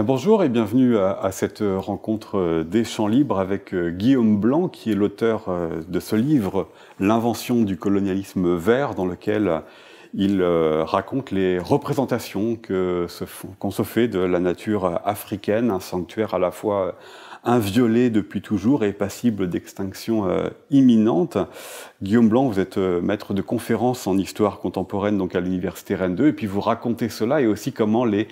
bonjour et bienvenue à, cette euh, rencontre euh, des champs libres avec euh, Guillaume Blanc, qui est l'auteur de ce livre, L'invention du colonialisme vert, dans lequel il raconte les représentations qu'on se, se fait de la nature africaine, un sanctuaire à la fois inviolé depuis toujours et passible d'extinction imminente. Guillaume Blanc, vous êtes maître de conférence en histoire contemporaine donc à l'université Rennes 2 et puis vous racontez cela et aussi comment les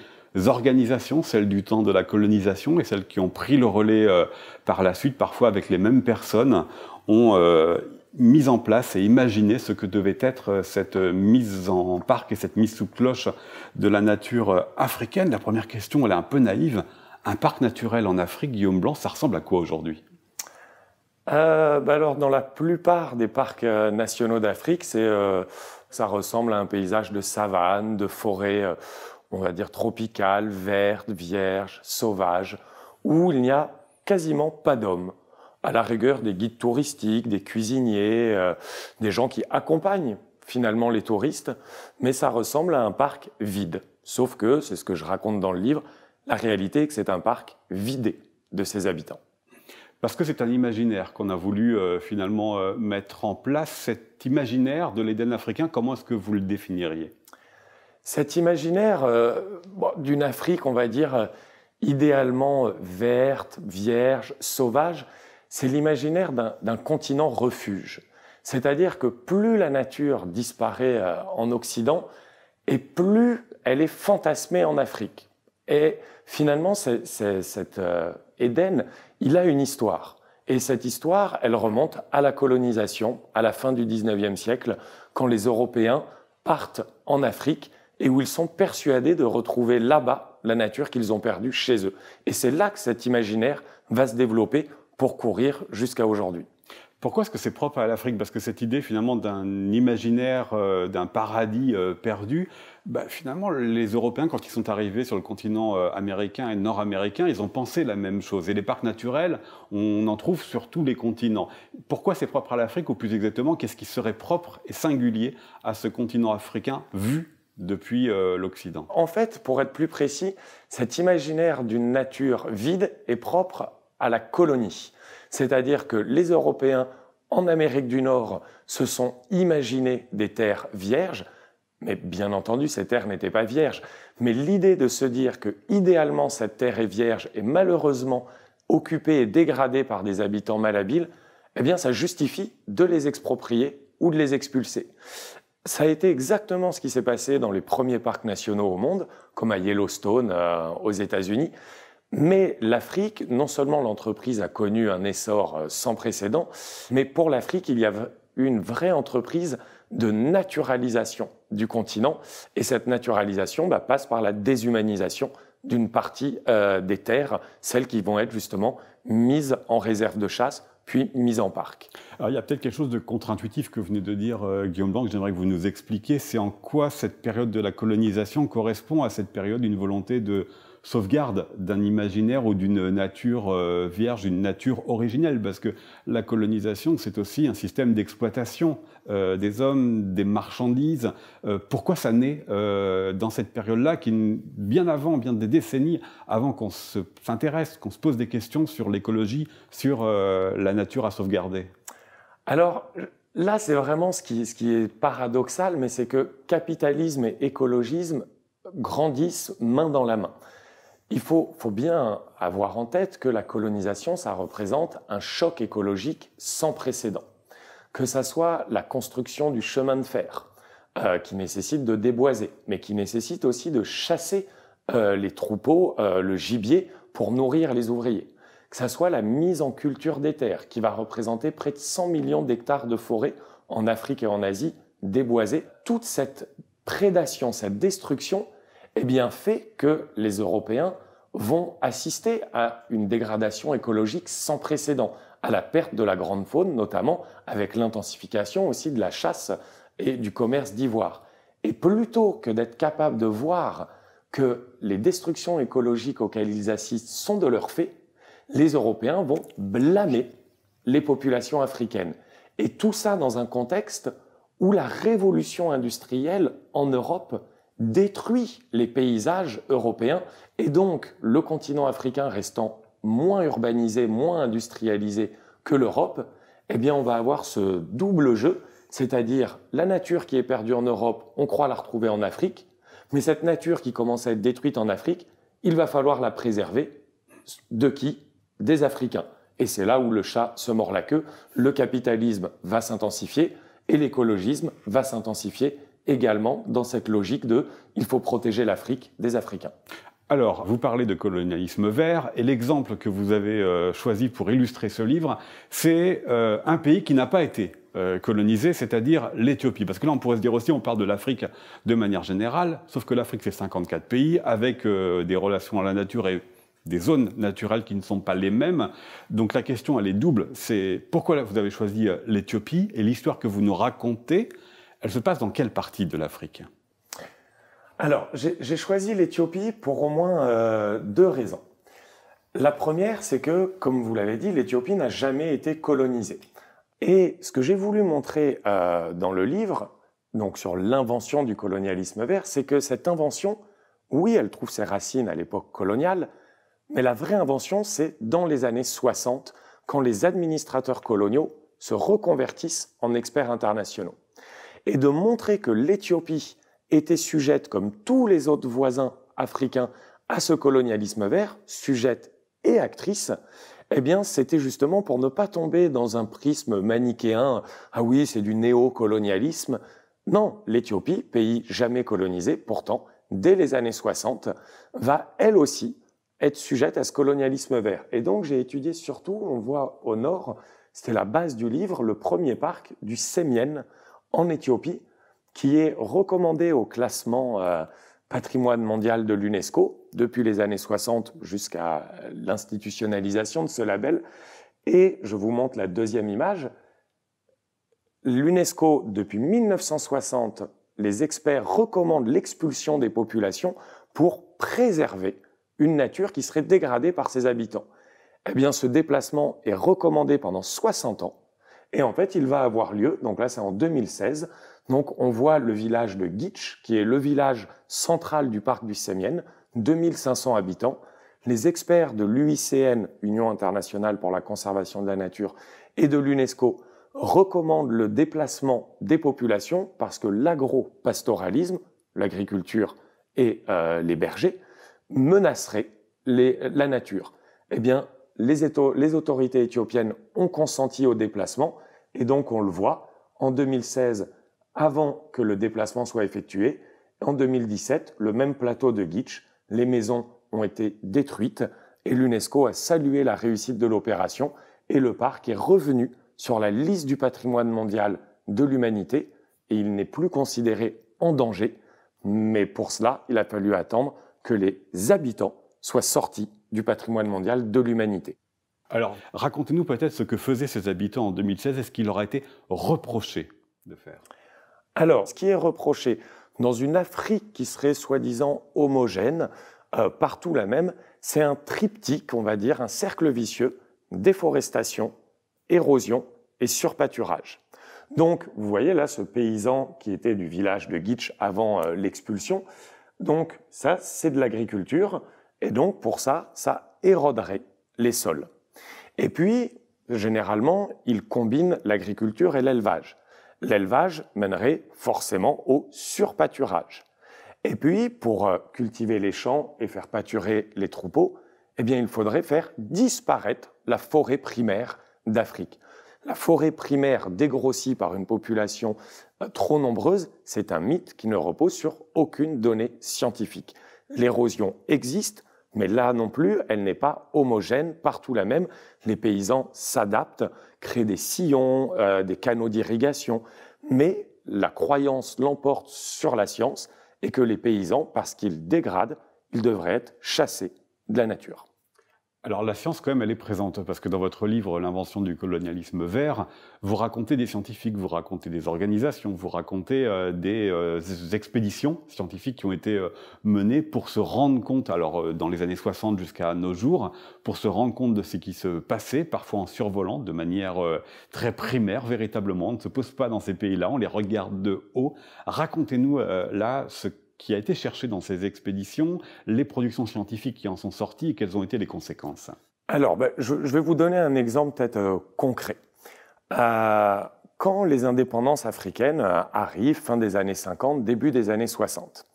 organisations, celles du temps de la colonisation et celles qui ont pris le relais euh, par la suite, parfois avec les mêmes personnes, ont euh, mis en place et imaginé ce que devait être euh, cette mise en parc et cette mise sous cloche de la nature africaine. La première question, elle est un peu naïve. Un parc naturel en Afrique, Guillaume Blanc, ça ressemble à quoi aujourd'hui bah alors, dans la plupart des parcs nationaux d'Afrique, c'est ça ressemble à un paysage de savane, de forêt on va dire tropicale, verte, vierge, sauvage, où il n'y a quasiment pas d'hommes. À la rigueur des guides touristiques, des cuisiniers, euh, des gens qui accompagnent finalement les touristes, mais ça ressemble à un parc vide. Sauf que, c'est ce que je raconte dans le livre, la réalité est que c'est un parc vidé de ses habitants. Parce que c'est un imaginaire qu'on a voulu euh, finalement euh, mettre en place. Cet imaginaire de l'Éden africain, comment est-ce que vous le définiriez cet imaginaire euh, d'une Afrique, on va dire, euh, idéalement euh, verte, vierge, sauvage, c'est l'imaginaire d'un continent refuge. C'est-à-dire que plus la nature disparaît en Occident, et plus elle est fantasmée en Afrique. Et finalement, cet Éden, il a une histoire. Et cette histoire, elle remonte à la colonisation, à la fin du 19e siècle, quand les Européens partent en Afrique et où ils sont persuadés de retrouver là-bas la nature qu'ils ont perdue chez eux. Et c'est là que cet imaginaire va se développer pour courir jusqu'à aujourd'hui. Pourquoi est-ce que c'est propre à l'Afrique Parce que cette idée finalement d'un imaginaire, euh, d'un paradis euh, perdu, bah, finalement les Européens quand ils sont arrivés sur le continent euh, américain et nord-américain, ils ont pensé la même chose. Et les parcs naturels, on en trouve sur tous les continents. Pourquoi c'est propre à l'Afrique ou plus exactement, qu'est-ce qui serait propre et singulier à ce continent africain vu depuis euh, l'Occident. En fait, pour être plus précis, cet imaginaire d'une nature vide est propre à la colonie. C'est-à-dire que les Européens en Amérique du Nord se sont imaginés des terres vierges, mais bien entendu, ces terres n'étaient pas vierges. Mais l'idée de se dire que idéalement cette terre est vierge et malheureusement occupée et dégradée par des habitants malhabiles, eh bien ça justifie de les exproprier ou de les expulser. Ça a été exactement ce qui s'est passé dans les premiers parcs nationaux au monde, comme à Yellowstone euh, aux États-Unis. Mais l'Afrique, non seulement l'entreprise a connu un essor euh, sans précédent, mais pour l'Afrique, il y a une vraie entreprise de naturalisation du continent. Et cette naturalisation bah, passe par la déshumanisation d'une partie euh, des terres, celles qui vont être justement mises en réserve de chasse puis mise en parc. il y a peut-être quelque chose de contre-intuitif que vous venez de dire, euh, Guillaume Blanc, j'aimerais que vous nous expliquiez. C'est en quoi cette période de la colonisation correspond à cette période d'une volonté de sauvegarde d'un imaginaire ou d'une nature euh, vierge, d'une nature originelle, parce que la colonisation, c'est aussi un système d'exploitation euh, des hommes, des marchandises. Euh, pourquoi ça naît dans cette période-là, qui bien avant, bien des décennies avant qu'on s'intéresse, qu'on se pose des questions sur l'écologie, sur la nature à sauvegarder Alors, là, c'est vraiment ce qui est paradoxal, mais c'est que capitalisme et écologisme grandissent main dans la main il faut, bien avoir en tête que la colonisation, ça représente un choc écologique sans précédent. Que ça soit la construction du chemin de fer, euh, qui nécessite de déboiser, mais qui nécessite aussi de chasser euh, les troupeaux, euh, le gibier, pour nourrir les ouvriers. Que ça soit la mise en culture des terres, qui va représenter près de 100 millions d'hectares de forêts en Afrique et en Asie déboisées. Toute cette prédation, cette destruction, eh bien, fait que les Européens vont assister à une dégradation écologique sans précédent, à la perte de la grande faune notamment, avec l'intensification aussi de la chasse et du commerce d'ivoire. Et plutôt que d'être capable de voir que les destructions écologiques auxquelles ils assistent sont de leur fait, les Européens vont blâmer les populations africaines. Et tout ça dans un contexte où la révolution industrielle en Europe détruit les paysages européens et donc le continent africain restant moins urbanisé, moins industrialisé que l'Europe, eh bien on va avoir ce double jeu, c'est-à-dire la nature qui est perdue en Europe, on croit la retrouver en Afrique, mais cette nature qui commence à être détruite en Afrique, il va falloir la préserver. De qui Des Africains. Et c'est là où le chat se mord la queue, le capitalisme va s'intensifier et l'écologisme va s'intensifier également dans cette logique de il faut protéger l'Afrique des Africains. Alors, vous parlez de colonialisme vert, et l'exemple que vous avez euh, choisi pour illustrer ce livre, c'est euh, un pays qui n'a pas été euh, colonisé, c'est-à-dire l'Éthiopie. Parce que là, on pourrait se dire aussi, on parle de l'Afrique de manière générale, sauf que l'Afrique, c'est 54 pays, avec des relations à la nature et des zones naturelles qui ne sont pas les mêmes. Donc la question, elle est double. C'est pourquoi vous avez choisi l'Éthiopie et l'histoire que vous nous racontez elle se passe dans quelle partie de l'Afrique Alors, j'ai choisi l'Éthiopie pour au moins euh, deux raisons. La première, c'est que, comme vous l'avez dit, l'Éthiopie n'a jamais été colonisée. Et ce que j'ai voulu montrer euh, dans le livre, donc sur l'invention du colonialisme vert, c'est que cette invention, oui, elle trouve ses racines à l'époque coloniale, mais la vraie invention, c'est dans les années 60, quand les administrateurs coloniaux se reconvertissent en experts internationaux et de montrer que l'Éthiopie était sujette, comme tous les autres voisins africains, à ce colonialisme vert, sujette et actrice, eh bien, c'était justement pour ne pas tomber dans un prisme manichéen, ah oui, c'est du néocolonialisme. Non, l'Éthiopie, pays jamais colonisé, pourtant, dès les années 60, va elle aussi être sujette à ce colonialisme vert. Et donc, j'ai étudié surtout, on voit au nord, c'était la base du livre, le premier parc du Sémienne, en Éthiopie, qui est recommandé au classement euh, patrimoine mondial de l'UNESCO depuis les années 60 jusqu'à l'institutionnalisation de ce label. Et je vous montre la deuxième image. L'UNESCO, depuis 1960, les experts recommandent l'expulsion des populations pour préserver une nature qui serait dégradée par ses habitants. Eh bien, ce déplacement est recommandé pendant 60 ans et en fait, il va avoir lieu, donc là c'est en 2016, donc on voit le village de Gitch, qui est le village central du parc du Semien, 2500 habitants. Les experts de l'UICN, Union internationale pour la conservation de la nature, et de l'UNESCO recommandent le déplacement des populations parce que l'agro-pastoralisme, l'agriculture et euh, les bergers, menaceraient la nature. Eh bien, les, autorités éthiopiennes ont consenti au déplacement, et donc on le voit, en 2016, avant que le déplacement soit effectué, en 2017, le même plateau de Gitch, les maisons ont été détruites, et l'UNESCO a salué la réussite de l'opération, et le parc est revenu sur la liste du patrimoine mondial de l'humanité, et il n'est plus considéré en danger, mais pour cela, il a fallu attendre que les habitants soient sortis du patrimoine mondial de l'humanité. Alors, racontez-nous peut-être ce que faisaient ces habitants en 2016 est ce qu'il leur a été reproché de faire. Alors, ce qui est reproché dans une Afrique qui serait soi-disant homogène, euh, partout la même, c'est un triptyque, on va dire, un cercle vicieux, déforestation, érosion et surpâturage. Donc, vous voyez là ce paysan qui était du village de Gitch avant euh, l'expulsion. Donc, ça, c'est de l'agriculture. Et donc, pour ça, ça éroderait les sols. Et puis, généralement, ils combinent l'agriculture et l'élevage. L'élevage mènerait forcément au surpâturage. Et puis, pour euh, cultiver les champs et faire pâturer les troupeaux, eh bien, il faudrait faire disparaître la forêt primaire d'Afrique. La forêt primaire dégrossie par une population euh, trop nombreuse, c'est un mythe qui ne repose sur aucune donnée scientifique. L'érosion existe, mais là non plus, elle n'est pas homogène, partout la même. Les paysans s'adaptent, créent des sillons, euh, des canaux d'irrigation. Mais la croyance l'emporte sur la science et que les paysans, parce qu'ils dégradent, ils devraient être chassés de la nature. Alors la science, quand même, elle est présente, parce que dans votre livre L'invention du colonialisme vert, vous racontez des scientifiques, vous racontez des organisations, vous racontez euh, des euh, expéditions scientifiques qui ont été euh, menées pour se rendre compte, alors dans les années 60 jusqu'à nos jours, pour se rendre compte de ce qui se passait, parfois en survolant, de manière très primaire, véritablement. On ne se pose pas dans ces pays-là, on les regarde de haut. Racontez-nous là ce qui a été cherché dans ces expéditions, les productions scientifiques qui en sont sorties et quelles ont été les conséquences Alors, ben, je, vais vous donner un exemple peut-être euh, concret. Euh, quand les indépendances africaines euh, arrivent, fin des années 50, début des années 60,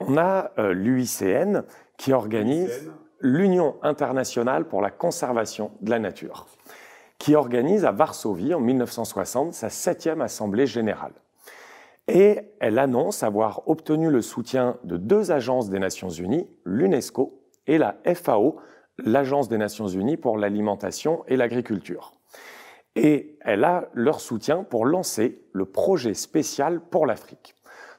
on a l'UICN qui organise l'Union internationale pour la conservation de la nature, qui organise à Varsovie en 1960 sa septième assemblée générale et elle annonce avoir obtenu le soutien de deux agences des Nations Unies, l'UNESCO et la FAO, l'Agence des Nations Unies pour l'alimentation et l'agriculture. Et elle a leur soutien pour lancer le projet spécial pour l'Afrique.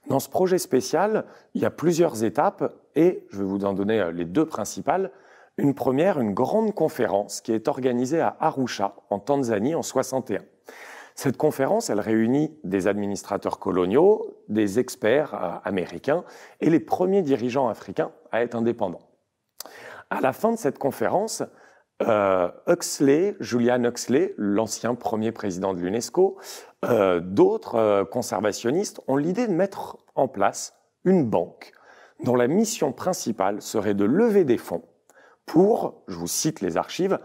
Dans ce projet spécial, il y a plusieurs étapes et je vais vous en donner euh, les deux principales. Une première, une grande conférence qui est organisée à Arusha, en Tanzanie, en 61. Cette conférence, elle réunit des administrateurs coloniaux, des experts euh, américains et les premiers dirigeants africains à être indépendants. À la fin de cette conférence, euh, Huxley, Julian Huxley, l'ancien premier président de l'UNESCO, euh, d'autres conservationnistes ont l'idée de mettre en place une banque dont la mission principale serait de lever des fonds pour, je vous cite les archives,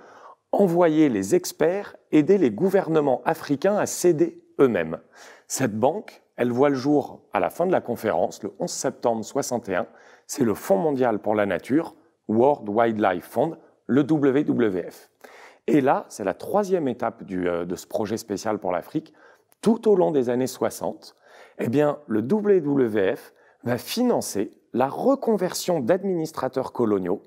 envoyer les experts aider les gouvernements africains à s'aider eux-mêmes. Cette banque, elle voit le jour à la fin de la conférence, le 11 septembre 61. C'est le Fonds mondial pour la nature, World Wildlife Fund, le WWF. Et là, c'est la troisième étape euh, de ce projet spécial pour l'Afrique. Tout au long des années 60, eh bien, le WWF va financer la reconversion d'administrateurs coloniaux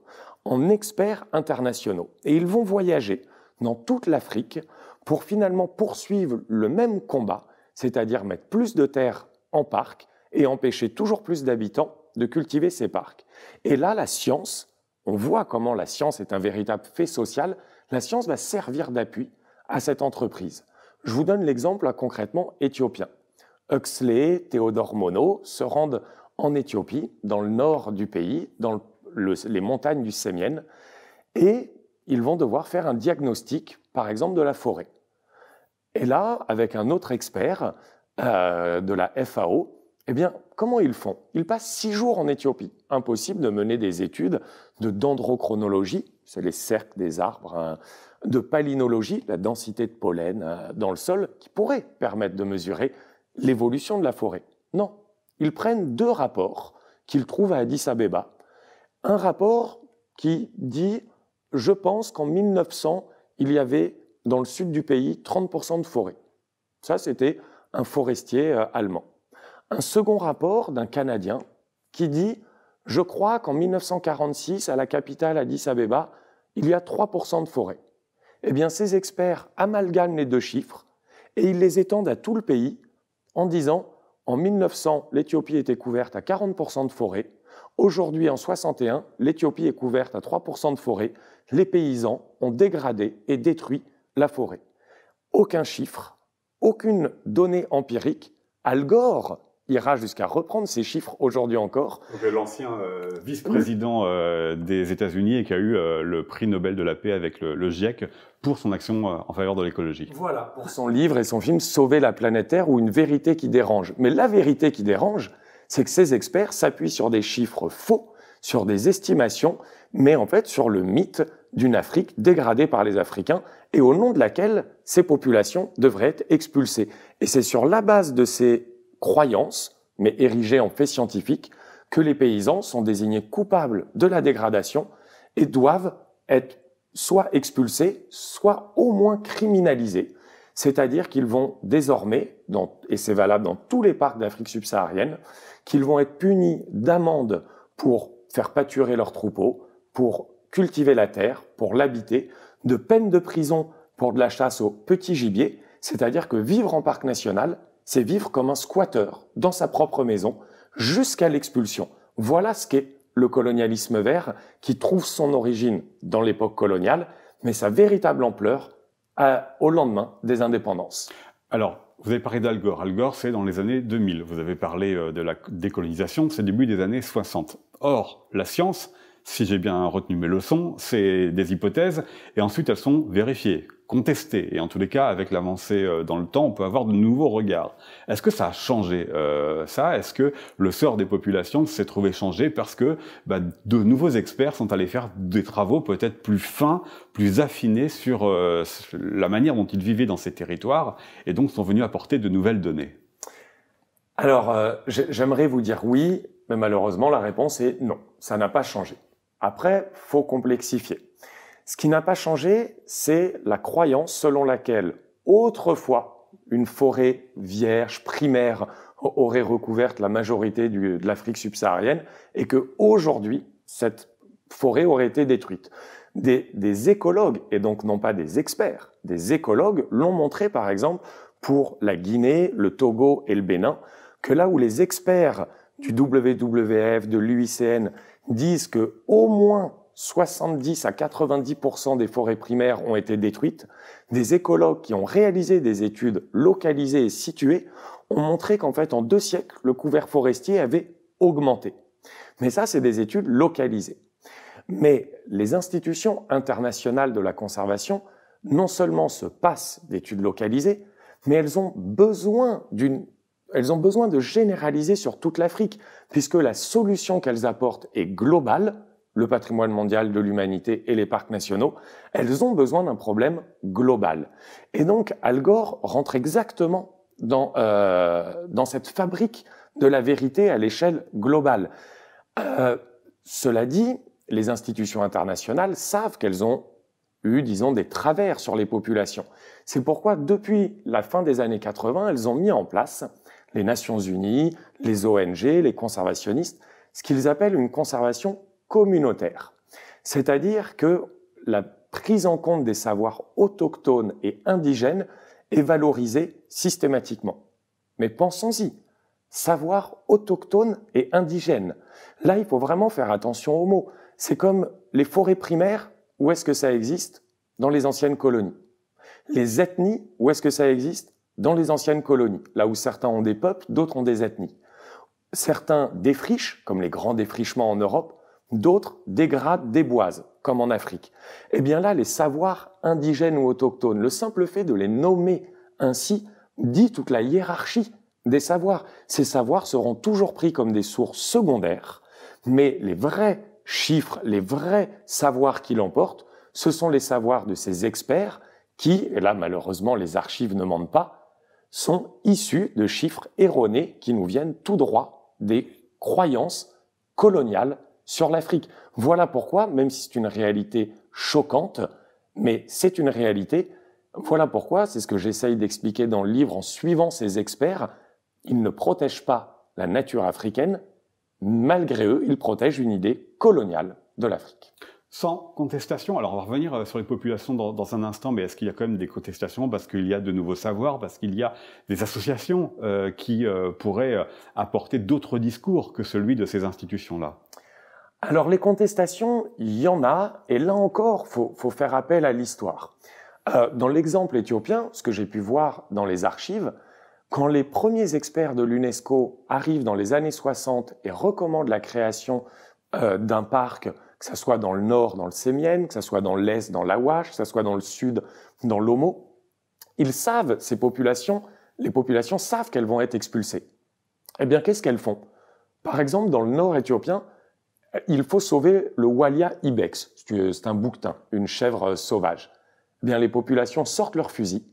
en experts internationaux. Et ils vont voyager dans toute l'Afrique pour finalement poursuivre le même combat, c'est-à-dire mettre plus de terres en parc et empêcher toujours plus d'habitants de cultiver ces parcs. Et là, la science, on voit comment la science est un véritable fait social, la science va servir d'appui à cette entreprise. Je vous donne l'exemple concrètement éthiopien. Huxley, Théodore Monod se rendent en Éthiopie, dans le nord du pays, dans les montagnes du Sémienne, et ils vont devoir faire un diagnostic, par exemple, de la forêt. Et là, avec un autre expert euh, de la FAO, eh bien, comment ils font Ils passent six jours en Éthiopie. Impossible de mener des études de dendrochronologie, c'est les cercles des arbres, hein, de palynologie, la densité de pollen hein, dans le sol, qui pourrait permettre de mesurer l'évolution de la forêt. Non, ils prennent deux rapports qu'ils trouvent à Addis Abeba. Un rapport qui dit je pense qu'en 1900, il y avait dans le sud du pays 30% de forêt. Ça, c'était un forestier euh, allemand. Un second rapport d'un Canadien qui dit Je crois qu'en 1946, à la capitale Addis Abeba, il y a 3% de forêt. Eh bien, ces experts amalgament les deux chiffres et ils les étendent à tout le pays en disant En 1900, l'Éthiopie était couverte à 40% de forêt. Aujourd'hui, en 61, l'Éthiopie est couverte à 3% de forêt. Les paysans ont dégradé et détruit la forêt. Aucun chiffre, aucune donnée empirique. Al Gore ira jusqu'à reprendre ces chiffres aujourd'hui encore. Euh, l'ancien euh, vice-président euh, des États-Unis et qui a eu le prix Nobel de la paix avec le, le GIEC pour son action en faveur de l'écologie. Voilà, pour son livre et son film Sauver la planète Terre ou une vérité qui dérange. Mais la vérité qui dérange, c'est que ces experts s'appuient sur des chiffres faux, sur des estimations, mais en fait sur le mythe d'une Afrique dégradée par les Africains et au nom de laquelle ces populations devraient être expulsées. Et c'est sur la base de ces croyances, mais érigées en fait scientifiques, que les paysans sont désignés coupables de la dégradation et doivent être soit expulsés, soit au moins criminalisés c'est-à-dire qu'ils vont désormais, et c'est valable dans tous les parcs d'Afrique subsaharienne, qu'ils vont être punis d'amendes pour faire pâturer leurs troupeaux, pour cultiver la terre, pour l'habiter, de peine de prison pour de la chasse au petit gibier, c'est-à-dire que vivre en parc national, c'est vivre comme un squatteur dans sa propre maison jusqu'à l'expulsion. Voilà ce qu'est le colonialisme vert qui trouve son origine dans l'époque coloniale, mais sa véritable ampleur euh, au lendemain des indépendances. Alors, vous avez parlé d'Al Gore. c'est dans les années 2000. Vous avez parlé euh, de la décolonisation, c'est début des années 60. Or, la science, si j'ai bien retenu mes leçons, c'est des hypothèses, et ensuite elles sont vérifiées, contesté, Et en tous les cas, avec l'avancée euh, dans le temps, on peut avoir de nouveaux regards. Est-ce que ça a changé euh, ça Est-ce que le sort des populations s'est trouvé changé parce que bah, de nouveaux experts sont allés faire des travaux peut-être plus fins, plus affinés sur euh, la manière dont ils vivaient dans ces territoires et donc sont venus apporter de nouvelles données Alors, j'aimerais vous dire oui, mais malheureusement, la réponse est non, ça n'a pas changé. Après, faut complexifier. Ce qui n'a pas changé, c'est la croyance selon laquelle autrefois une forêt vierge primaire aurait recouvert la majorité de l'Afrique subsaharienne et que aujourd'hui cette forêt aurait été détruite. Des, écologues, et donc non pas des experts, des écologues l'ont montré par exemple pour la Guinée, le Togo et le Bénin, que là où les experts du WWF, de l'UICN disent que au moins 70 à 90% des forêts primaires ont été détruites, des écologues qui ont réalisé des études localisées et situées ont montré qu'en fait, en deux siècles, le couvert forestier avait augmenté. Mais ça, c'est des études localisées. Mais les institutions internationales de la conservation non seulement se passent d'études localisées, mais elles ont besoin d'une elles ont besoin de généraliser sur toute l'Afrique, puisque la solution qu'elles apportent est globale, le patrimoine mondial de l'humanité et les parcs nationaux, elles ont besoin d'un problème global. Et donc, Al Gore rentre exactement dans, euh, dans cette fabrique de la vérité à l'échelle globale. Euh, cela dit, les institutions internationales savent qu'elles ont eu, disons, des travers sur les populations. C'est pourquoi, depuis la fin des années 80, elles ont mis en place les Nations Unies, les ONG, les conservationnistes, ce qu'ils appellent une conservation communautaire. C'est-à-dire que la prise en compte des savoirs autochtones et indigènes est valorisée systématiquement. Mais pensons-y, savoir autochtone et indigène. Là, il faut vraiment faire attention aux mots. C'est comme les forêts primaires, où est-ce que ça existe Dans les anciennes colonies. Les ethnies, où est-ce que ça existe Dans les anciennes colonies, là où certains ont des peuples, d'autres ont des ethnies. Certains défrichent, comme les grands défrichements en Europe, D'autres dégradent, déboisent, comme en Afrique. Eh bien là, les savoirs indigènes ou autochtones, le simple fait de les nommer ainsi, dit toute la hiérarchie des savoirs. Ces savoirs seront toujours pris comme des sources secondaires, mais les vrais chiffres, les vrais savoirs qui l'emportent, ce sont les savoirs de ces experts qui, et là malheureusement les archives ne mentent pas, sont issus de chiffres erronés qui nous viennent tout droit des croyances coloniales sur l'Afrique. Voilà pourquoi, même si c'est une réalité choquante, mais c'est une réalité, voilà pourquoi, c'est ce que j'essaye d'expliquer dans le livre en suivant ces experts, ils ne protègent pas la nature africaine, malgré eux, ils protègent une idée coloniale de l'Afrique sans contestation. Alors on va revenir euh, sur les populations dans, un instant, mais est-ce qu'il y a quand même des contestations parce qu'il y a de nouveaux savoirs, parce qu'il y a des associations euh, qui euh, pourraient apporter d'autres discours que celui de ces institutions-là alors les contestations, il y en a, et là encore, faut, faut faire appel à l'histoire. Euh, dans l'exemple éthiopien, ce que j'ai pu voir dans les archives, quand les premiers experts de l'UNESCO arrivent dans les années 60 et recommandent la création euh, d'un parc, que ce soit dans le nord, dans le Sémienne, que ce soit dans l'est, dans l'Awash, que ce soit dans le sud, dans l'Omo, ils savent, ces populations, les populations savent qu'elles vont être expulsées. Eh bien, qu'est-ce qu'elles font Par exemple, dans le nord éthiopien, il faut sauver le Walia ibex, c'est un bouquetin, une chèvre euh, sauvage. Eh bien, les populations sortent leurs fusils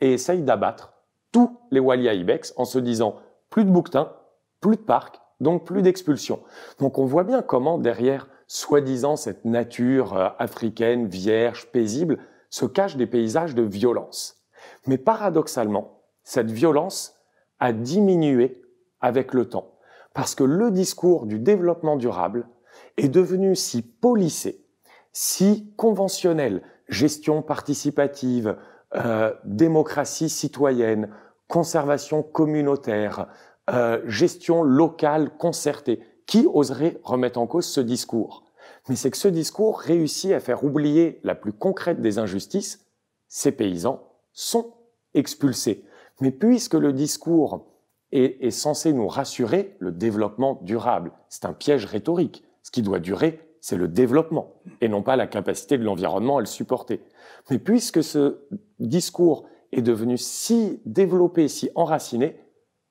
et essayent d'abattre tous les Walia ibex en se disant plus de bouquetins, plus de parcs, donc plus d'expulsion. Donc on voit bien comment derrière soi-disant cette nature euh, africaine, vierge, paisible, se cachent des paysages de violence. Mais paradoxalement, cette violence a diminué avec le temps, parce que le discours du développement durable est devenu si policé, si conventionnel, gestion participative, euh, démocratie citoyenne, conservation communautaire, euh, gestion locale concertée. Qui oserait remettre en cause ce discours Mais c'est que ce discours réussit à faire oublier la plus concrète des injustices, ces paysans sont expulsés. Mais puisque le discours est censé nous rassurer, le développement durable, c'est un piège rhétorique. Ce qui doit durer, c'est le développement et non pas la capacité de l'environnement à le supporter. Mais puisque ce discours est devenu si développé, si enraciné,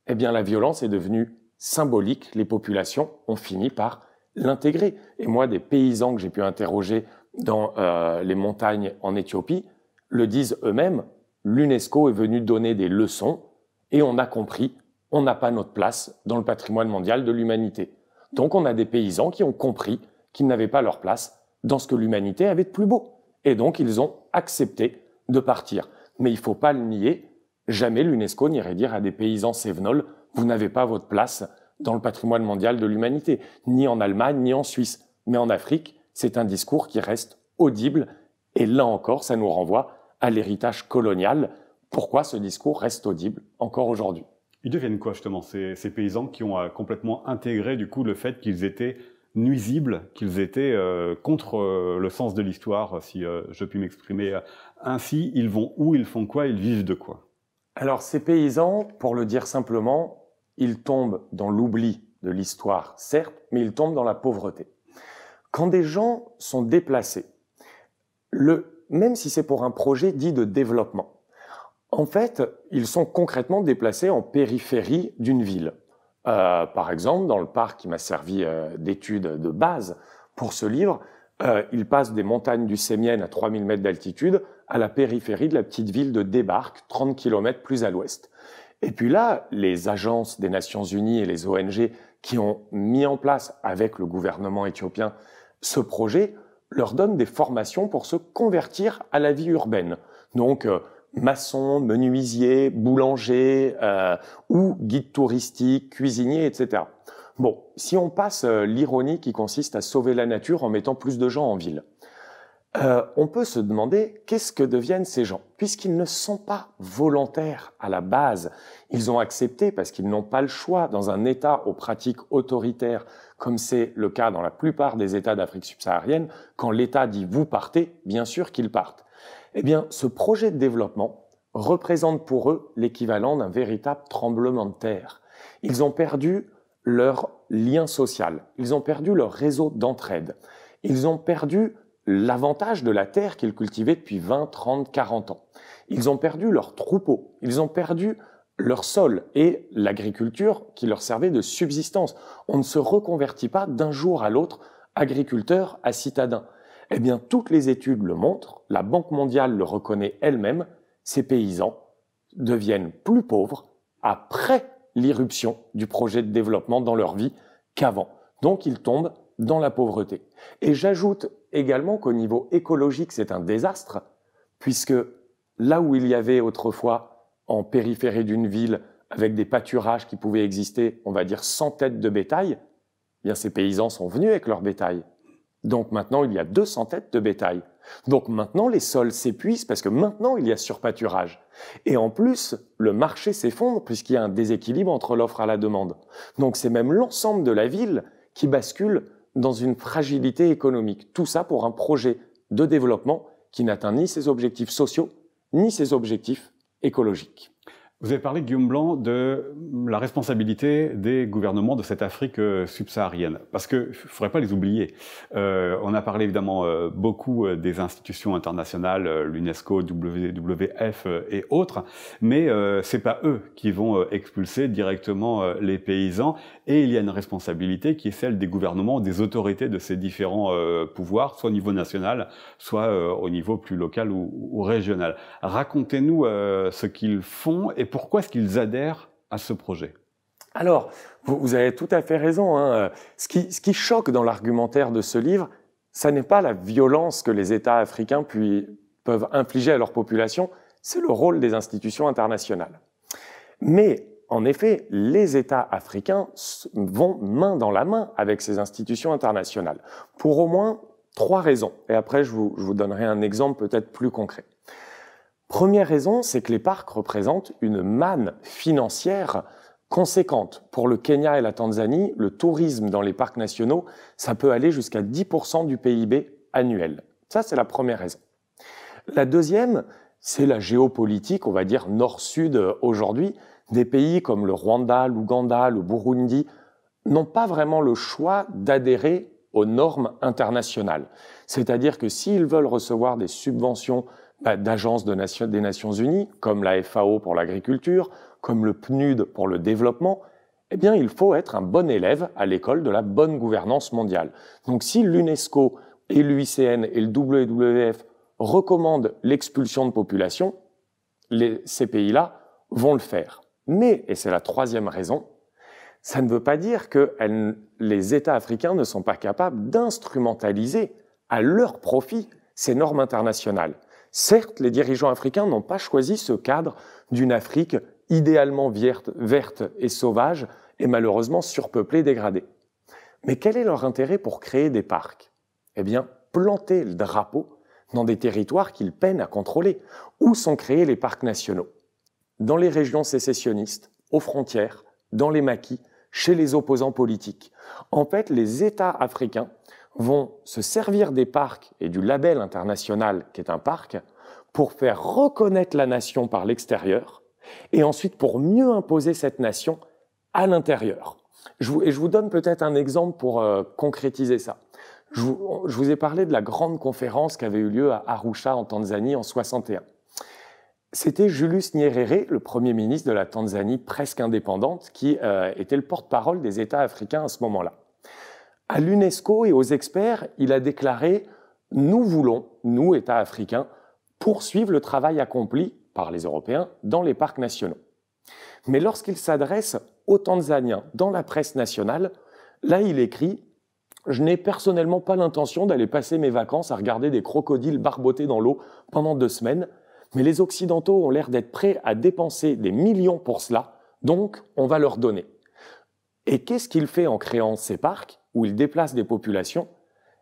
eh bien la violence est devenue symbolique. Les populations ont fini par l'intégrer. Et moi, des paysans que j'ai pu interroger dans euh, les montagnes en Éthiopie le disent eux-mêmes. L'UNESCO est venu donner des leçons et on a compris, on n'a pas notre place dans le patrimoine mondial de l'humanité. Donc on a des paysans qui ont compris qu'ils n'avaient pas leur place dans ce que l'humanité avait de plus beau. Et donc ils ont accepté de partir. Mais il ne faut pas le nier, jamais l'UNESCO n'irait dire à des paysans sévenols, vous n'avez pas votre place dans le patrimoine mondial de l'humanité, ni en Allemagne, ni en Suisse. Mais en Afrique, c'est un discours qui reste audible, et là encore, ça nous renvoie à l'héritage colonial. Pourquoi ce discours reste audible encore aujourd'hui ils deviennent quoi justement ces, paysans qui ont euh, complètement intégré du coup le fait qu'ils étaient nuisibles, qu'ils étaient euh, contre euh, le sens de l'histoire, si je puis m'exprimer ainsi. Ils vont où, ils font quoi, ils vivent de quoi Alors ces paysans, pour le dire simplement, ils tombent dans l'oubli de l'histoire, certes, mais ils tombent dans la pauvreté. Quand des gens sont déplacés, le, même si c'est pour un projet dit de développement, en fait, ils sont concrètement déplacés en périphérie d'une ville. Euh, par exemple, dans le parc qui m'a servi euh, d'étude de base pour ce livre, euh, ils passent des montagnes du Sémienne à 3000 mètres d'altitude à la périphérie de la petite ville de Débarque, 30 km plus à l'ouest. Et puis là, les agences des Nations Unies et les ONG qui ont mis en place avec le gouvernement éthiopien ce projet leur donnent des formations pour se convertir à la vie urbaine. Donc, euh, maçon, menuisier, boulanger euh, ou guide touristique, cuisinier, etc. Bon, si on passe euh, l'ironie qui consiste à sauver la nature en mettant plus de gens en ville, euh, on peut se demander qu'est-ce que deviennent ces gens, puisqu'ils ne sont pas volontaires à la base. Ils ont accepté parce qu'ils n'ont pas le choix dans un État aux pratiques autoritaires, comme c'est le cas dans la plupart des États d'Afrique subsaharienne. Quand l'État dit vous partez, bien sûr qu'ils partent. Eh bien, ce projet de développement représente pour eux l'équivalent d'un véritable tremblement de terre. Ils ont perdu leur lien social, ils ont perdu leur réseau d'entraide, ils ont perdu l'avantage de la terre qu'ils cultivaient depuis 20, 30, 40 ans. Ils ont perdu leur troupeau, ils ont perdu leur sol et l'agriculture qui leur servait de subsistance. On ne se reconvertit pas d'un jour à l'autre agriculteur à citadin. Eh bien, toutes les études le montrent, la Banque mondiale le reconnaît elle-même, ces paysans deviennent plus pauvres après l'irruption du projet de développement dans leur vie qu'avant. Donc ils tombent dans la pauvreté. Et j'ajoute également qu'au niveau écologique, c'est un désastre, puisque là où il y avait autrefois, en périphérie d'une ville, avec des pâturages qui pouvaient exister, on va dire, sans têtes de bétail, eh bien ces paysans sont venus avec leur bétail. Donc maintenant, il y a 200 têtes de bétail. Donc maintenant, les sols s'épuisent parce que maintenant, il y a surpâturage. Et en plus, le marché s'effondre puisqu'il y a un déséquilibre entre l'offre et la demande. Donc c'est même l'ensemble de la ville qui bascule dans une fragilité économique. Tout ça pour un projet de développement qui n'atteint ni ses objectifs sociaux, ni ses objectifs écologiques. Vous avez parlé, Guillaume Blanc, de la responsabilité des gouvernements de cette Afrique euh, subsaharienne, parce qu'il ne faudrait pas les oublier. Euh, on a parlé évidemment euh, beaucoup euh, des institutions internationales, l'UNESCO, WWF et autres, mais euh, c'est pas eux qui vont expulser directement les paysans, et il y a une responsabilité qui est celle des gouvernements, des autorités de ces différents pouvoirs, soit au niveau national, soit au niveau plus local ou, ou régional. Racontez-nous ce qu'ils font et pourquoi est-ce qu'ils adhèrent à ce projet Alors, vous, avez tout à fait raison. Hein. Ce, qui, choque dans l'argumentaire de ce livre, ce n'est pas la violence que les États africains puis, peuvent infliger à leur population, c'est le rôle des institutions internationales. Mais en effet, les États africains vont main dans la main avec ces institutions internationales, pour au moins trois raisons. Et après, je vous donnerai un exemple peut-être plus concret. Première raison, c'est que les parcs représentent une manne financière conséquente. Pour le Kenya et la Tanzanie, le tourisme dans les parcs nationaux, ça peut aller jusqu'à 10% du PIB annuel. Ça, c'est la première raison. La deuxième, c'est la géopolitique, on va dire nord-sud euh, aujourd'hui. Des pays comme le Rwanda, l'Ouganda, le Burundi n'ont pas vraiment le choix d'adhérer aux normes internationales. C'est-à-dire que s'ils veulent recevoir des subventions d'agences des Nations Unies, comme la FAO pour l'agriculture, comme le PNUD pour le développement, eh bien, il faut être un bon élève à l'école de la bonne gouvernance mondiale. Donc, si l'UNESCO et l'UICN et le WWF recommandent l'expulsion de population, ces pays-là vont le faire. Mais, et c'est la troisième raison, ça ne veut pas dire que les États africains ne sont pas capables d'instrumentaliser à leur profit ces normes internationales. Certes, les dirigeants africains n'ont pas choisi ce cadre d'une Afrique idéalement verte, verte et sauvage, et malheureusement surpeuplée et dégradée. Mais quel est leur intérêt pour créer des parcs Eh bien, planter le drapeau dans des territoires qu'ils peinent à contrôler, où sont créés les parcs nationaux. Dans les régions sécessionnistes, aux frontières, dans les maquis, chez les opposants politiques. En fait, les États africains vont se servir des parcs et du label international qui est un parc pour faire reconnaître la nation par l'extérieur et ensuite pour mieux imposer cette nation à l'intérieur. Je vous, et je vous donne peut-être un exemple pour euh, concrétiser ça. Je vous, ai parlé de la grande conférence qui avait eu lieu à Arusha en Tanzanie en 61. C'était Julius Nyerere, le premier ministre de la Tanzanie presque indépendante, qui euh, était le porte-parole des États africains à ce moment-là. À l'UNESCO et aux experts, il a déclaré Nous voulons, nous, États africains, poursuivre le travail accompli par les Européens dans les parcs nationaux. Mais lorsqu'il s'adresse aux Tanzaniens dans la presse nationale, là il écrit Je n'ai personnellement pas l'intention d'aller passer mes vacances à regarder des crocodiles barboter dans l'eau pendant deux semaines, mais les Occidentaux ont l'air d'être prêts à dépenser des millions pour cela, donc on va leur donner. Et qu'est-ce qu'il fait en créant ces parcs où il déplace des populations,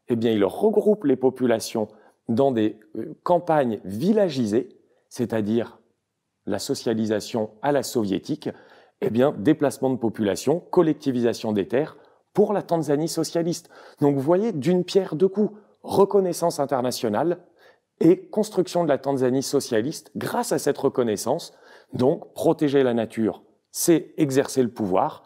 eh bien, il regroupe les populations dans des euh, campagnes villagisées, c'est-à-dire la socialisation à la soviétique, eh bien, déplacement de population, collectivisation des terres pour la Tanzanie socialiste. Donc vous voyez, d'une pierre deux coups, reconnaissance internationale et construction de la Tanzanie socialiste grâce à cette reconnaissance. Donc protéger la nature, c'est exercer le pouvoir.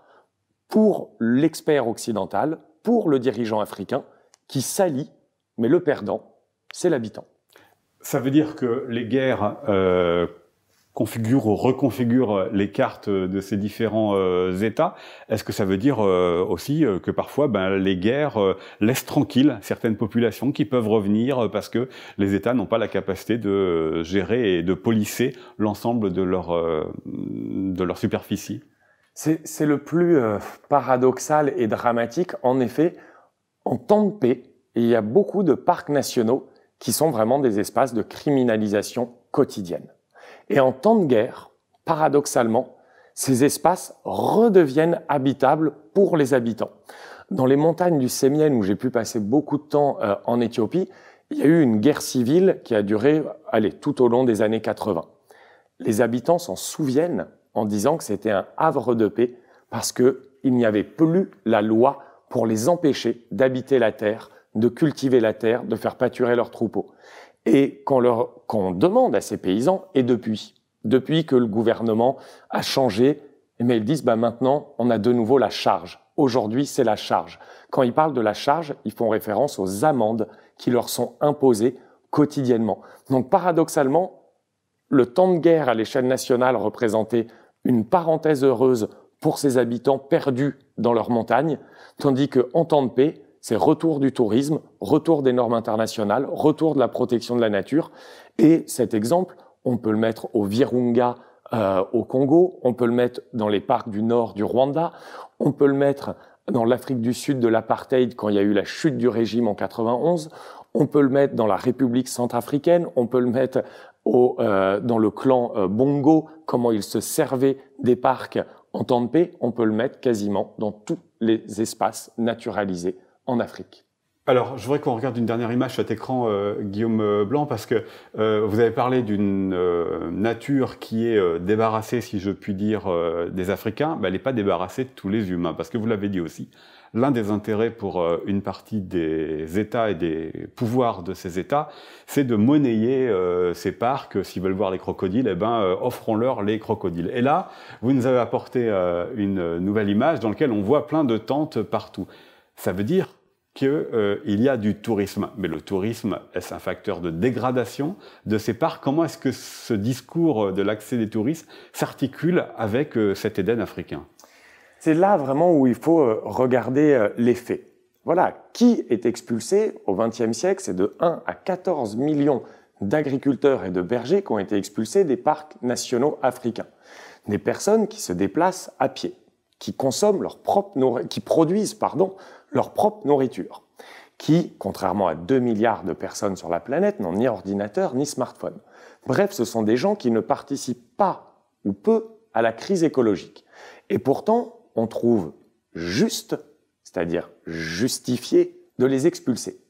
Pour l'expert occidental, pour le dirigeant africain qui s'allie, mais le perdant, c'est l'habitant. Ça veut dire que les guerres euh, configurent ou reconfigurent les cartes de ces différents euh, États. Est-ce que ça veut dire euh, aussi que parfois ben, les guerres laissent tranquilles certaines populations qui peuvent revenir parce que les États n'ont pas la capacité de gérer et de policer l'ensemble de leur superficie c'est le plus euh, paradoxal et dramatique. En effet, en temps de paix, il y a beaucoup de parcs nationaux qui sont vraiment des espaces de criminalisation quotidienne. Et en temps de guerre, paradoxalement, ces espaces redeviennent habitables pour les habitants. Dans les montagnes du Sémienne, où j'ai pu passer beaucoup de temps euh, en Éthiopie, il y a eu une guerre civile qui a duré allez, tout au long des années 80. Les habitants s'en souviennent en disant que c'était un havre de paix parce qu'il n'y avait plus la loi pour les empêcher d'habiter la terre, de cultiver la terre, de faire pâturer leurs troupeaux. Et qu'on leur, demande à ces paysans, et depuis, depuis que le gouvernement a changé, mais eh ils disent, bah maintenant, on a de nouveau la charge. Aujourd'hui, c'est la charge. Quand ils parlent de la charge, ils font référence aux amendes qui leur sont imposées quotidiennement. Donc, paradoxalement, le temps de guerre à l'échelle nationale représentait une parenthèse heureuse pour ses habitants perdus dans leurs montagnes, tandis que en temps de paix, c'est retour du tourisme, retour des normes internationales, retour de la protection de la nature. Et cet exemple, on peut le mettre au Virunga euh, au Congo, on peut le mettre dans les parcs du nord du Rwanda, on peut le mettre dans l'Afrique du Sud de l'apartheid quand il y a eu la chute du régime en 91, on peut le mettre dans la République centrafricaine, on peut le mettre euh, dans le clan euh, Bongo, comment ils se servaient des parcs en temps de paix, on peut le mettre quasiment dans tous les espaces naturalisés en Afrique. Alors, je voudrais qu'on regarde une dernière image sur cet écran, euh, Guillaume Blanc, parce que vous avez parlé d'une nature qui est débarrassée, si je puis dire, des Africains. mais ben, elle n'est pas débarrassée de tous les humains, parce que vous l'avez dit aussi, l'un des intérêts pour euh, une partie des États et des pouvoirs de ces États, c'est de monnayer euh, ces parcs. Euh, s'ils veulent voir les crocodiles, eh ben, offrons-leur les crocodiles. Et là, vous nous avez apporté une nouvelle image dans laquelle on voit plein de tentes partout. Ça veut dire qu'il y a du tourisme. Mais le tourisme, est-ce un facteur de dégradation de ces parcs Comment est-ce que ce discours de l'accès des touristes s'articule avec cet Éden africain c'est là vraiment où il faut euh, regarder euh, les faits. Voilà, qui est expulsé au XXe siècle C'est de 1 à 14 millions d'agriculteurs et de bergers qui ont été expulsés des parcs nationaux africains. Des personnes qui se déplacent à pied, qui consomment leur propre qui produisent pardon, leur propre nourriture, qui, contrairement à 2 milliards de personnes sur la planète, n'ont ni ordinateur ni smartphone. Bref, ce sont des gens qui ne participent pas ou peu à la crise écologique. Et pourtant, on trouve juste, c'est-à-dire justifié, de les expulser.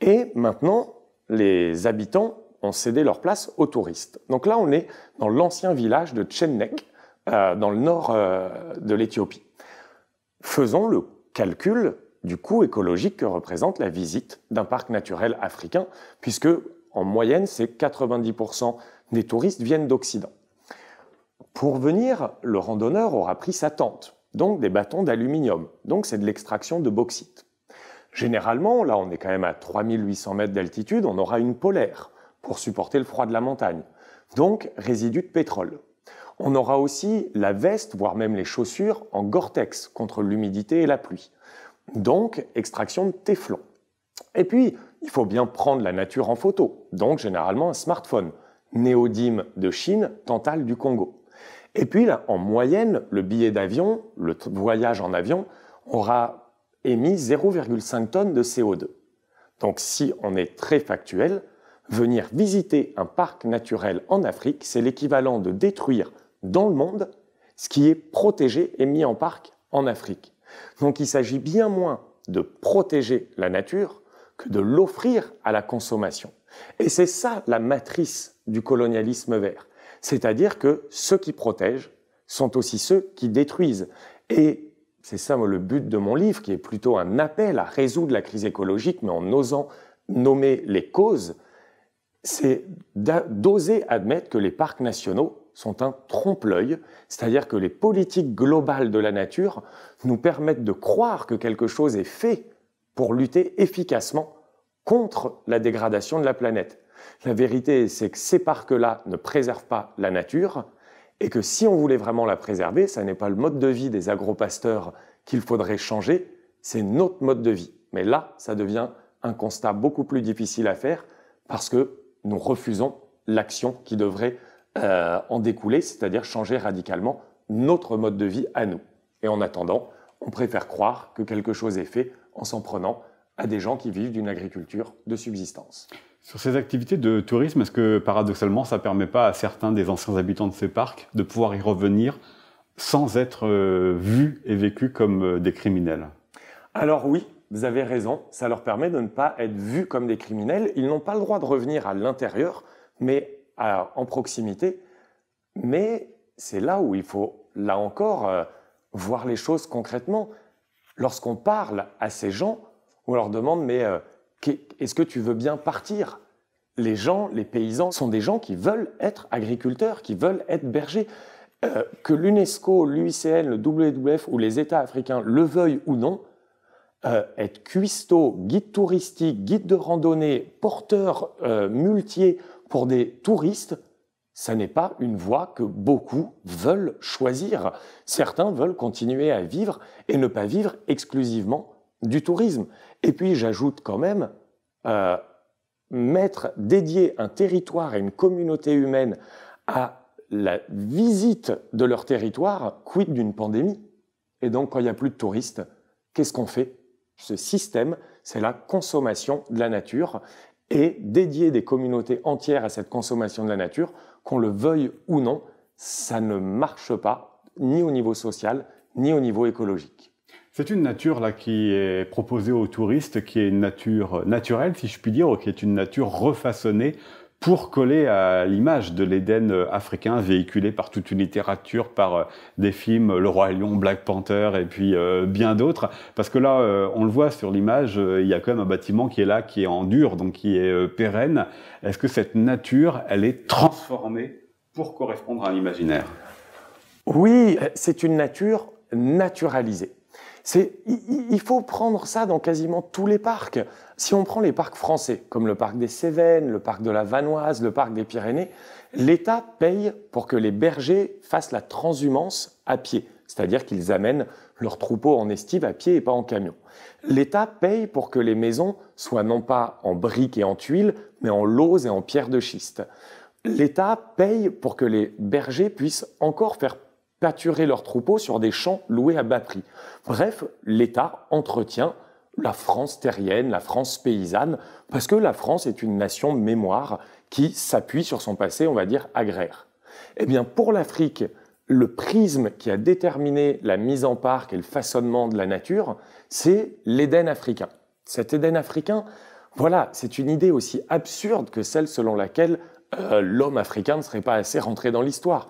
Et maintenant, les habitants ont cédé leur place aux touristes. Donc là, on est dans l'ancien village de Tchennek, euh, dans le nord euh, de l'Éthiopie. Faisons le calcul du coût écologique que représente la visite d'un parc naturel africain, puisque en moyenne, c'est 90% des touristes viennent d'Occident. Pour venir, le randonneur aura pris sa tente, donc des bâtons d'aluminium, donc c'est de l'extraction de bauxite. Généralement, là on est quand même à 3800 mètres d'altitude, on aura une polaire pour supporter le froid de la montagne, donc résidus de pétrole. On aura aussi la veste, voire même les chaussures, en Gore-Tex contre l'humidité et la pluie, donc extraction de téflon. Et puis, il faut bien prendre la nature en photo, donc généralement un smartphone, néodyme de Chine, tantale du Congo. Et puis, là, en moyenne, le billet d'avion, le voyage en avion, aura émis 0,5 tonnes de CO2. Donc, si on est très factuel, venir visiter un parc naturel en Afrique, c'est l'équivalent de détruire dans le monde ce qui est protégé et mis en parc en Afrique. Donc, il s'agit bien moins de protéger la nature que de l'offrir à la consommation. Et c'est ça la matrice du colonialisme vert. C'est-à-dire que ceux qui protègent sont aussi ceux qui détruisent. Et c'est ça le but de mon livre, qui est plutôt un appel à résoudre la crise écologique, mais en osant nommer les causes, c'est d'oser admettre que les parcs nationaux sont un trompe-l'œil, c'est-à-dire que les politiques globales de la nature nous permettent de croire que quelque chose est fait pour lutter efficacement contre la dégradation de la planète. La vérité, c'est que ces parcs-là ne préservent pas la nature et que si on voulait vraiment la préserver, ça n'est pas le mode de vie des agropasteurs qu'il faudrait changer, c'est notre mode de vie. Mais là, ça devient un constat beaucoup plus difficile à faire parce que nous refusons l'action qui devrait euh, en découler, c'est-à-dire changer radicalement notre mode de vie à nous. Et en attendant, on préfère croire que quelque chose est fait en s'en prenant à des gens qui vivent d'une agriculture de subsistance. Sur ces activités de tourisme, est-ce que paradoxalement, ça ne permet pas à certains des anciens habitants de ces parcs de pouvoir y revenir sans être euh, vus et vécus comme euh, des criminels Alors oui, vous avez raison, ça leur permet de ne pas être vus comme des criminels. Ils n'ont pas le droit de revenir à l'intérieur, mais en proximité. Mais c'est là où il faut, là encore, euh, voir les choses concrètement. Lorsqu'on parle à ces gens, on leur demande, mais est-ce que tu veux bien partir Les gens, les paysans, sont des gens qui veulent être agriculteurs, qui veulent être bergers. Euh, que l'UNESCO, l'UICN, le WWF ou les États africains le veuillent ou non, euh, être cuistot, guide touristique, guide de randonnée, porteur euh, muletier pour des touristes, ça n'est pas une voie que beaucoup veulent choisir. Certains veulent continuer à vivre et ne pas vivre exclusivement du tourisme. Et puis j'ajoute quand même, euh, mettre, dédier un territoire et une communauté humaine à la visite de leur territoire, quid d'une pandémie Et donc quand il n'y a plus de touristes, qu'est-ce qu'on fait Ce système, c'est la consommation de la nature et dédier des communautés entières à cette consommation de la nature, qu'on le veuille ou non, ça ne marche pas, ni au niveau social, ni au niveau écologique. C'est une nature là qui est proposée aux touristes, qui est une nature naturelle, si je puis dire, ou qui est une nature refaçonnée pour coller à l'image de l'Éden africain véhiculé par toute une littérature, par euh, des films Le Roi Lion, Black Panther et puis euh, bien d'autres. Parce que là, euh, on le voit sur l'image, il y a quand même un bâtiment qui est là, qui est en dur, donc qui est pérenne. Est-ce que cette nature, elle est transformée pour correspondre à l'imaginaire Oui, c'est une nature naturalisée il faut prendre ça dans quasiment tous les parcs. Si on prend les parcs français, comme le parc des Cévennes, le parc de la Vanoise, le parc des Pyrénées, l'État paye pour que les bergers fassent la transhumance à pied, c'est-à-dire qu'ils amènent leurs troupeaux en estive à pied et pas en camion. L'État paye pour que les maisons soient non pas en briques et en tuiles, mais en lauze et en pierres de schiste. L'État paye pour que les bergers puissent encore faire pâturer leurs troupeaux sur des champs loués à bas prix. Bref, l'État entretient la France terrienne, la France paysanne, parce que la France est une nation mémoire qui s'appuie sur son passé, on va dire, agraire. Eh bien, pour l'Afrique, le prisme qui a déterminé la mise en parc et le façonnement de la nature, c'est l'Éden africain. Cet Éden africain, voilà, c'est une idée aussi absurde que celle selon laquelle euh, l'homme africain ne serait pas assez rentré dans l'histoire.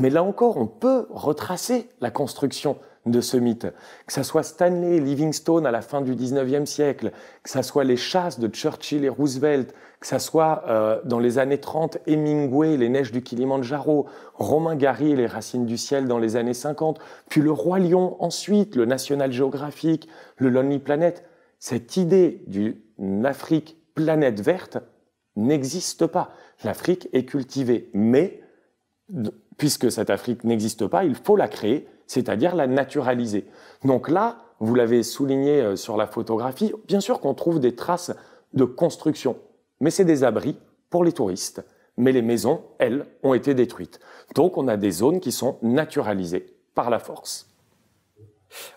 Mais là encore, on peut retracer la construction de ce mythe. Que ce soit Stanley, Livingstone à la fin du 19e siècle, que ce soit les chasses de Churchill et Roosevelt, que ce soit euh, dans les années 30, Hemingway, les neiges du Kilimanjaro, Romain Gary les racines du ciel dans les années 50, puis le Roi Lion ensuite, le National Geographic, le Lonely Planet. Cette idée d'une Afrique planète verte n'existe pas. L'Afrique est cultivée, mais puisque cette Afrique n'existe pas, il faut la créer, c'est-à-dire la naturaliser. Donc là, vous l'avez souligné euh, sur la photographie, bien sûr qu'on trouve des traces de construction, mais c'est des abris pour les touristes. Mais les maisons, elles, ont été détruites. Donc on a des zones qui sont naturalisées par la force.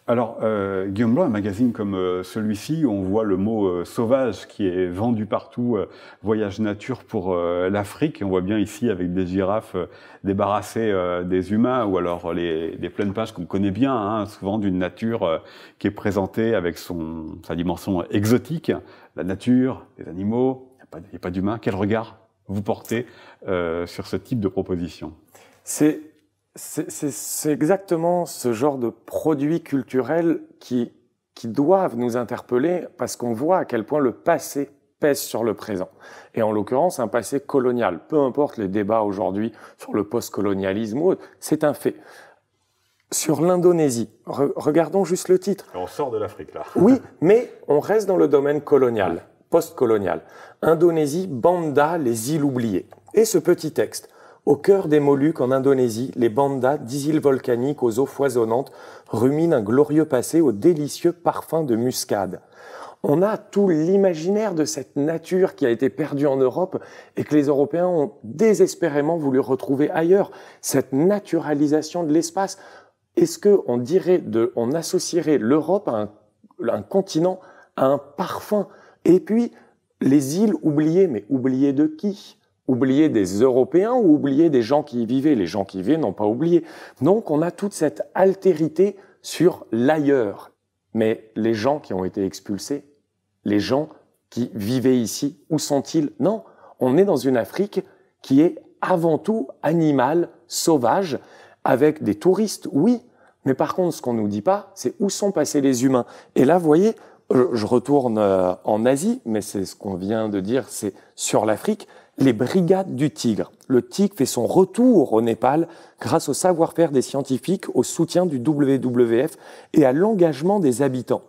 Alors, euh, Guillaume un magazine comme euh, celui-ci, on voit le mot euh, sauvage qui est vendu partout, euh, voyage nature pour l'Afrique. On voit bien ici avec des girafes débarrassées des humains ou alors les, des pleines pages qu'on connaît bien, hein, souvent d'une nature qui est présentée avec son, sa dimension exotique, la nature, les animaux, il n'y a pas, d'humains. Quel regard vous portez sur ce type de proposition c'est c'est exactement ce genre de produits culturels qui, doivent nous interpeller parce qu'on voit à quel point le passé pèse sur le présent. Et en l'occurrence, un passé colonial. Peu importe les débats aujourd'hui sur le postcolonialisme ou c'est un fait. Sur l'Indonésie, regardons juste le titre. on sort de l'Afrique là. oui, mais on reste dans le domaine colonial, postcolonial. Indonésie, Banda, les îles oubliées. Et ce petit texte. Au cœur des Moluques, en Indonésie, les bandas, dix îles volcaniques aux eaux foisonnantes, ruminent un glorieux passé au délicieux parfum de muscade. On a tout l'imaginaire de cette nature qui a été perdue en Europe et que les Européens ont désespérément voulu retrouver ailleurs. Cette naturalisation de l'espace. Est-ce qu'on dirait de, on associerait l'Europe à un, un continent, à un parfum? Et puis, les îles oubliées, mais oubliées de qui? oublier des Européens ou oublier des gens qui y vivaient. Les gens qui y vivaient n'ont pas oublié. Donc on a toute cette altérité sur l'ailleurs. Mais les gens qui ont été expulsés, les gens qui vivaient ici, où sont-ils Non, on est dans une Afrique qui est avant tout animale, sauvage, avec des touristes, oui. Mais par contre, ce qu'on ne nous dit pas, c'est où sont passés les humains. Et là, vous voyez, je retourne euh, en Asie, mais c'est ce qu'on vient de dire, c'est sur l'Afrique, les brigades du tigre. Le tigre fait son retour au Népal grâce au savoir-faire des scientifiques, au soutien du WWF et à l'engagement des habitants.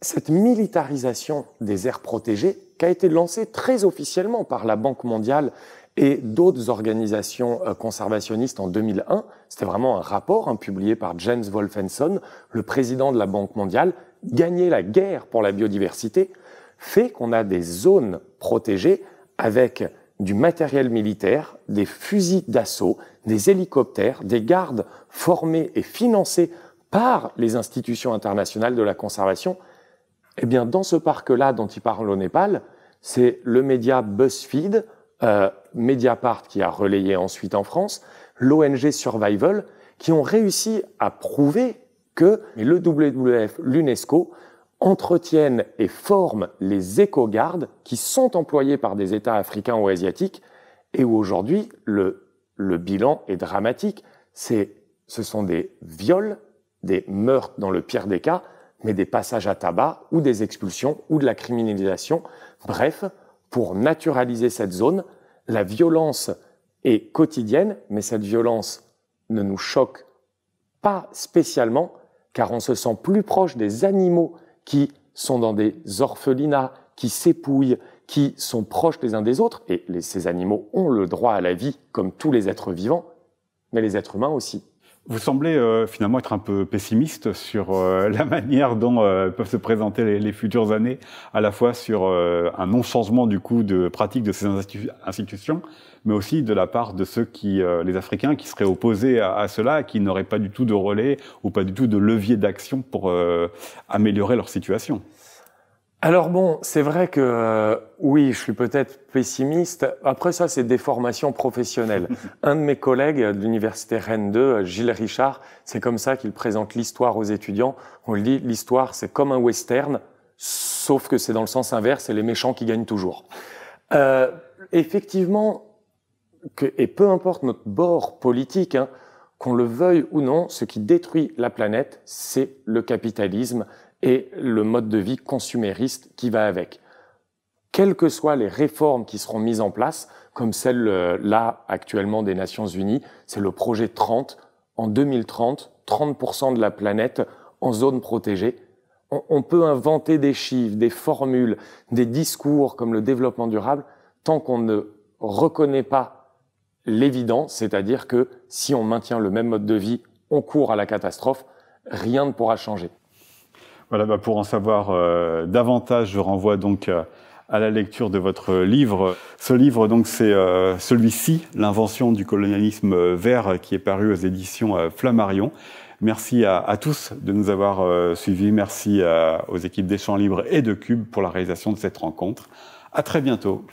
Cette militarisation des aires protégées, qui a été lancée très officiellement par la Banque mondiale et d'autres organisations euh, conservationnistes en 2001, c'était vraiment un rapport hein, publié par James Wolfenson, le président de la Banque mondiale, gagner la guerre pour la biodiversité, fait qu'on a des zones protégées avec du matériel militaire, des fusils d'assaut, des hélicoptères, des gardes formés et financés par les institutions internationales de la conservation, eh bien, dans ce parc-là dont il parle au Népal, c'est le média BuzzFeed, euh, Mediapart qui a relayé ensuite en France, l'ONG Survival, qui ont réussi à prouver que le WWF, l'UNESCO, entretiennent et forment les éco-gardes qui sont employés par des États africains ou asiatiques et où aujourd'hui le, le bilan est dramatique. C'est, ce sont des viols, des meurtres dans le pire des cas, mais des passages à tabac ou des expulsions ou de la criminalisation. Bref, pour naturaliser cette zone, la violence est quotidienne, mais cette violence ne nous choque pas spécialement car on se sent plus proche des animaux qui sont dans des orphelinats, qui s'épouillent, qui sont proches les uns des autres, et ces animaux ont le droit à la vie comme tous les êtres vivants, mais les êtres humains aussi. Vous semblez euh, finalement être un peu pessimiste sur euh, la manière dont euh, peuvent se présenter les, futures années, à la fois sur un non-changement du coup de pratique de ces institutions, mais aussi de la part de ceux qui, les Africains, qui seraient opposés à, à cela, qui n'auraient pas du tout de relais ou pas du tout de levier d'action pour améliorer leur situation. Alors bon, c'est vrai que euh, oui, je suis peut-être pessimiste. Après ça, c'est des formations professionnelles. Un de mes collègues de l'université Rennes 2, Gilles Richard, c'est comme ça qu'il présente l'histoire aux étudiants. On le dit, l'histoire, c'est comme un western, sauf que c'est dans le sens inverse, c'est les méchants qui gagnent toujours. Euh, effectivement, que, et peu importe notre bord politique, hein, qu'on le veuille ou non, ce qui détruit la planète, c'est le capitalisme, et le mode de vie consumériste qui va avec. Quelles que soient les réformes qui seront mises en place, comme celle euh, là actuellement des Nations Unies, c'est le projet 30. En 2030, 30% de la planète en zone protégée. On peut inventer des chiffres, des formules, des discours comme le développement durable, tant qu'on ne reconnaît pas l'évidence, c'est-à-dire que si on maintient le même mode de vie, on court à la catastrophe, rien ne pourra changer. Voilà, bah, pour en savoir euh, davantage, je renvoie donc euh, à la lecture de votre livre. Ce livre, donc, c'est euh, celui-ci, L'invention du colonialisme vert, qui est paru aux éditions Flammarion. Merci à, tous de nous avoir suivis. Merci aux équipes des Champs Libres et de Cube pour la réalisation de cette rencontre. À très bientôt.